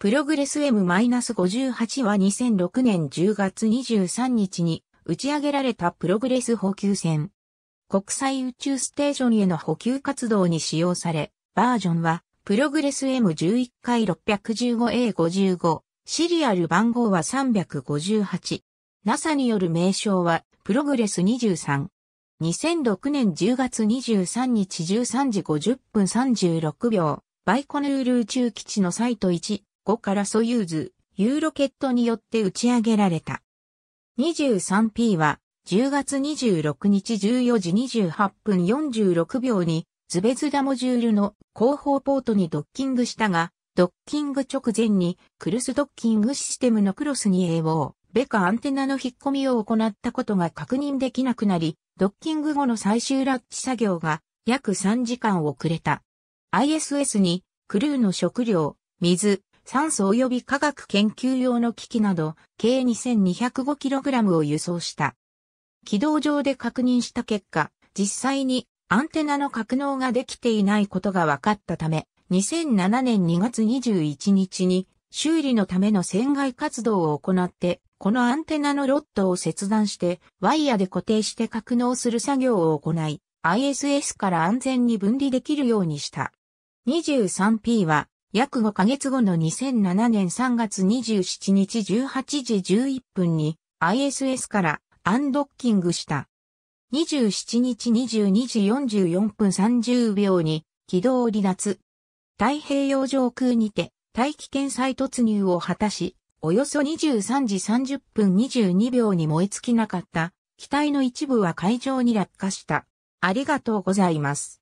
プログレス M-58 は2006年10月23日に打ち上げられたプログレス補給船。国際宇宙ステーションへの補給活動に使用され、バージョンはプログレス M11 回 615A55、シリアル番号は358。NASA による名称はプログレス23。2006年10月23日13時50分36秒、バイコヌール宇宙基地のサイト1、5からソユーズ、ユーロケットによって打ち上げられた。23P は10月26日14時28分46秒にズベズダモジュールの後方ポートにドッキングしたが、ドッキング直前にクルスドッキングシステムのクロスに AO、ベカアンテナの引っ込みを行ったことが確認できなくなり、ドッキング後の最終ラッチ作業が約3時間遅れた。ISS にクルーの食料、水、酸素及び科学研究用の機器など、計 2205kg を輸送した。軌道上で確認した結果、実際にアンテナの格納ができていないことが分かったため、2007年2月21日に修理のための船外活動を行って、このアンテナのロットを切断してワイヤで固定して格納する作業を行い、ISS から安全に分離できるようにした。23P は約5ヶ月後の2007年3月27日18時11分に ISS からアンドッキングした。27日22時44分30秒に軌道離脱。太平洋上空にて大気圏再突入を果たし、およそ23時30分22秒に燃え尽きなかった機体の一部は海上に落下した。ありがとうございます。